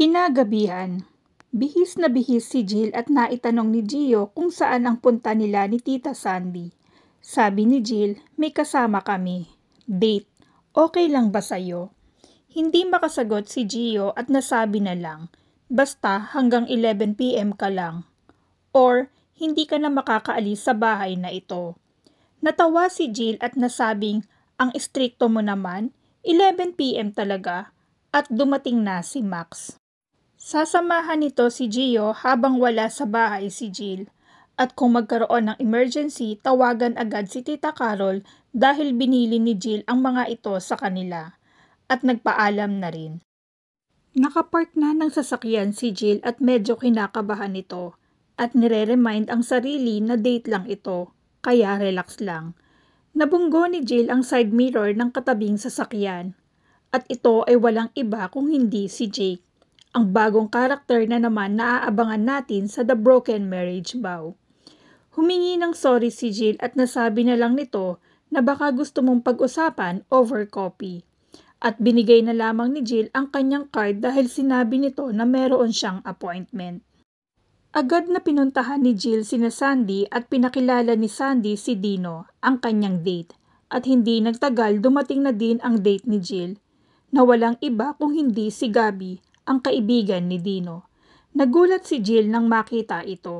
Kinagabihan, bihis na bihis si Jill at naitanong ni Gio kung saan ang punta nila ni Tita Sandy. Sabi ni Jill, may kasama kami. Date, okay lang ba sa'yo? Hindi makasagot si Gio at nasabi na lang, basta hanggang 11pm ka lang. Or, hindi ka na makakaalis sa bahay na ito. Natawa si Jill at nasabing, ang istrikto mo naman, 11pm talaga, at dumating na si Max. Sasamahan nito si Gio habang wala sa bahay si Jill. At kung magkaroon ng emergency, tawagan agad si Tita Carol dahil binili ni Jill ang mga ito sa kanila. At nagpaalam na rin. Nakapark na ng sasakyan si Jill at medyo kinakabahan ito. At nire-remind ang sarili na date lang ito, kaya relax lang. Nabunggo ni Jill ang side mirror ng katabing sasakyan. At ito ay walang iba kung hindi si Jake ang bagong karakter na naman naaabangan natin sa The Broken Marriage Vow. Humingi ng sorry si Jill at nasabi na lang nito na baka gusto mong pag-usapan over coffee. At binigay na lamang ni Jill ang kanyang card dahil sinabi nito na meron siyang appointment. Agad na pinuntahan ni Jill si Sandy at pinakilala ni Sandy si Dino, ang kanyang date. At hindi nagtagal dumating na din ang date ni Jill na walang iba kung hindi si Gabby ang kaibigan ni Dino. Nagulat si Jill nang makita ito.